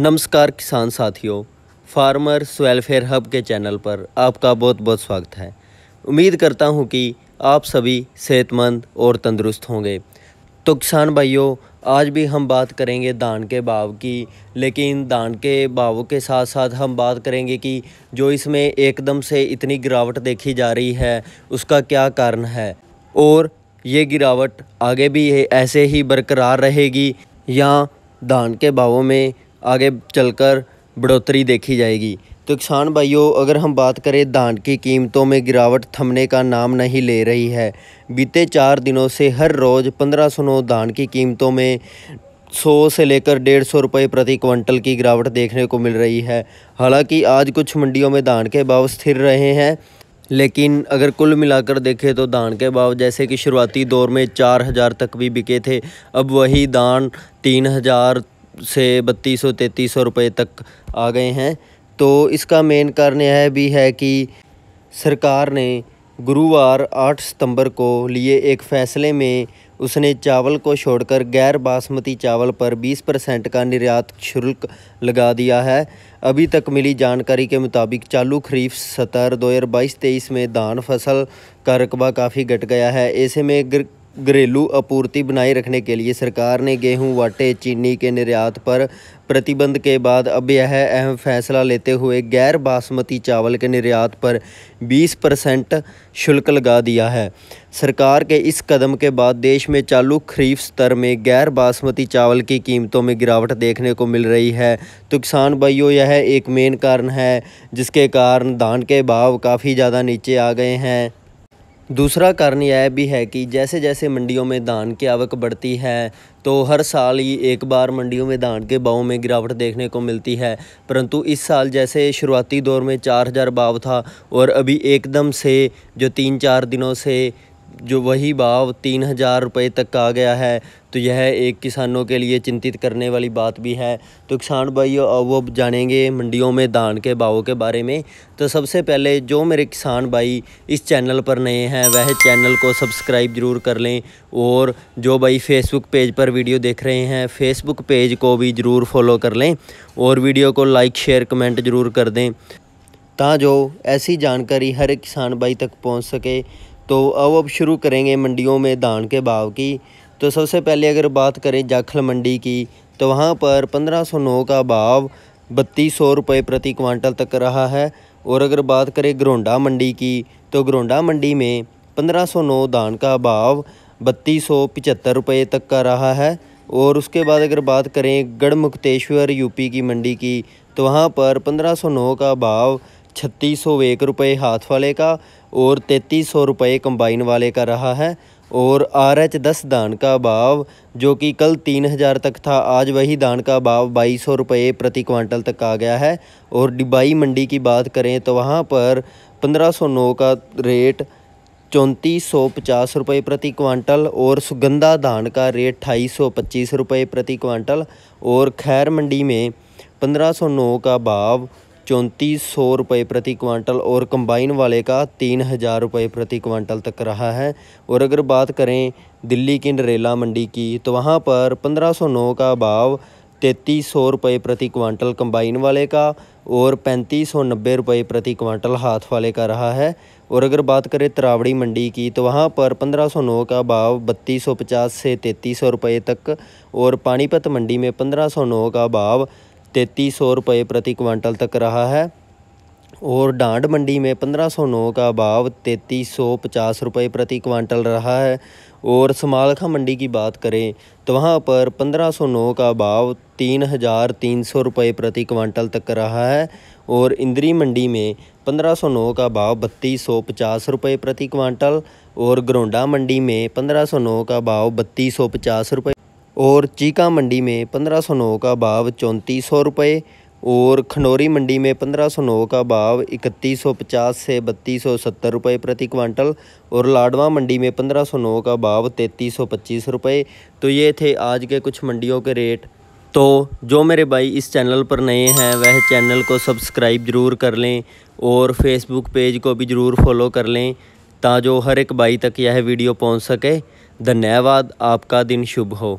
नमस्कार किसान साथियों फार्मर्स वेलफेयर हब के चैनल पर आपका बहुत बहुत स्वागत है उम्मीद करता हूं कि आप सभी सेहतमंद और तंदुरुस्त होंगे तो किसान भाइयों आज भी हम बात करेंगे दान के भाव की लेकिन दान के भावों के साथ साथ हम बात करेंगे कि जो इसमें एकदम से इतनी गिरावट देखी जा रही है उसका क्या कारण है और ये गिरावट आगे भी ऐसे ही बरकरार रहेगी या धान के भावों में आगे चलकर बढ़ोतरी देखी जाएगी तो किसान भाइयों अगर हम बात करें धान की कीमतों में गिरावट थमने का नाम नहीं ले रही है बीते चार दिनों से हर रोज़ पंद्रह सौ नौ धान की कीमतों में सौ से लेकर डेढ़ सौ रुपये प्रति क्विंटल की गिरावट देखने को मिल रही है हालांकि आज कुछ मंडियों में धान के भाव स्थिर रहे हैं लेकिन अगर कुल मिलाकर देखें तो धान के भाव जैसे कि शुरुआती दौर में चार हज़ार तक भी बिके थे अब वही धान तीन हज़ार से बत्तीस सौ तैंतीस सौ रुपये तक आ गए हैं तो इसका मेन कारण यह भी है कि सरकार ने गुरुवार 8 सितंबर को लिए एक फ़ैसले में उसने चावल को छोड़कर गैर बासमती चावल पर 20 परसेंट का निर्यात शुल्क लगा दिया है अभी तक मिली जानकारी के मुताबिक चालू खरीफ सतर दो हज़ार बाईस तेईस में धान फसल का रकबा काफ़ी घट गया है ऐसे में घरेलू आपूर्ति बनाए रखने के लिए सरकार ने गेहूं वाटे चीनी के निर्यात पर प्रतिबंध के बाद अब यह अहम फैसला लेते हुए गैर बासमती चावल के निर्यात पर 20 परसेंट शुल्क लगा दिया है सरकार के इस कदम के बाद देश में चालू खरीफ स्तर में गैर बासमती चावल की कीमतों में गिरावट देखने को मिल रही है तो किसान भाइयों यह एक मेन कारण है जिसके कारण धान के भाव काफ़ी ज़्यादा नीचे आ गए हैं दूसरा कारण यह भी है कि जैसे जैसे मंडियों में धान की आवक बढ़ती है तो हर साल ही एक बार मंडियों में धान के भाव में गिरावट देखने को मिलती है परंतु इस साल जैसे शुरुआती दौर में चार हज़ार भाव था और अभी एकदम से जो तीन चार दिनों से जो वही भाव तीन हज़ार रुपये तक आ गया है तो यह एक किसानों के लिए चिंतित करने वाली बात भी है तो किसान भाई अब अब जानेंगे मंडियों में धान के भावों के बारे में तो सबसे पहले जो मेरे किसान भाई इस चैनल पर नए हैं वह चैनल को सब्सक्राइब ज़रूर कर लें और जो भाई फेसबुक पेज पर वीडियो देख रहे हैं फेसबुक पेज को भी ज़रूर फॉलो कर लें और वीडियो को लाइक शेयर कमेंट ज़रूर कर दें ता जो ऐसी जानकारी हर किसान भाई तक पहुंच सके तो अब अब शुरू करेंगे मंडियों में धान के भाव की तो सबसे पहले अगर बात करें जाखल मंडी की तो वहाँ पर पंद्रह सौ नौ का भाव बत्तीस सौ रुपये प्रति क्वांटल तक रहा है और अगर बात करें ग्रोंडा मंडी की तो ग्रोंडा मंडी में पंद्रह सौ नौ धान का भाव बत्तीस सौ पिचहत्तर रुपये तक का रहा है और उसके बाद अगर बात करें गढ़ मुक्तेश्वर यूपी की मंडी की तो वहाँ पर पंद्रह सौ नौ का भाव छत्तीस सौ एक रुपये हाथ वाले का और तैंतीस सौ रुपये कम्बाइन वाले का रहा है और आर एच दस धान का भाव जो कि कल तीन हज़ार तक था आज वही धान का भाव बाईस सौ रुपये प्रति क्वांटल तक आ गया है और डिबाई मंडी की बात करें तो वहाँ पर पंद्रह सौ नौ का रेट चौंतीस सौ पचास रुपये प्रति क्वांटल और सुगंधा धान का रेट अठाईस सौ पच्चीस रुपये प्रति क्वांटल और खैर मंडी में पंद्रह सौ नौ का भाव चौंतीस सौ रुपये प्रति क्वांटल और कंबाइन वाले का तीन हज़ार रुपये प्रति क्वांटल तक रहा है और अगर बात करें दिल्ली की नरेला मंडी की तो वहाँ पर पंद्रह सौ नौ का भाव तैतीस सौ रुपये प्रति क्वांटल कंबाइन वाले का और पैंतीस सौ नब्बे रुपये प्रति क्वांटल हाथ वाले का रहा है और अगर बात करें त्रावड़ी मंडी की तो वहाँ पर पंद्रह सौ नौ का भाव बत्तीस सौ पचास से तैतीस सौ रुपये तक और पानीपत मंडी में पंद्रह सौ नौ का भाव तैंतीस सौ रुपये प्रति क्वांटल तक रहा है और डांड मंडी में पंद्रह सौ नौ का भाव तैतीस सौ पचास रुपये प्रति क्वांटल रहा है और समालखा मंडी की बात करें तो वहाँ पर पंद्रह सौ नौ का भाव तीन हज़ार तीन सौ रुपये प्रति क्वांटल तक रहा है और इंद्री मंडी में पंद्रह सौ नौ का भाव बत्तीस सौ पचास रुपये प्रति क्वांटल और ग्रोंडा मंडी में पंद्रह सौ नौ का भाव बत्तीस सौ पचास रुपये और चीका मंडी में पंद्रह सौ नौ का भाव चौंतीस सौ रुपये और खनौरी मंडी में पंद्रह सौ नौ का भाव इकतीस सौ पचास से बत्तीस सौ सत्तर रुपये प्रति क्वांटल और लाडवा मंडी में पंद्रह सौ नौ का भाव तैतीस सौ पच्चीस रुपये तो ये थे आज के कुछ मंडियों के रेट तो जो मेरे भाई इस चैनल पर नए हैं वह चैनल को सब्सक्राइब ज़रूर कर लें और फेसबुक पेज को भी ज़रूर फॉलो कर लें ताजो हर एक भाई तक यह वीडियो पहुंच सके धन्यवाद आपका दिन शुभ हो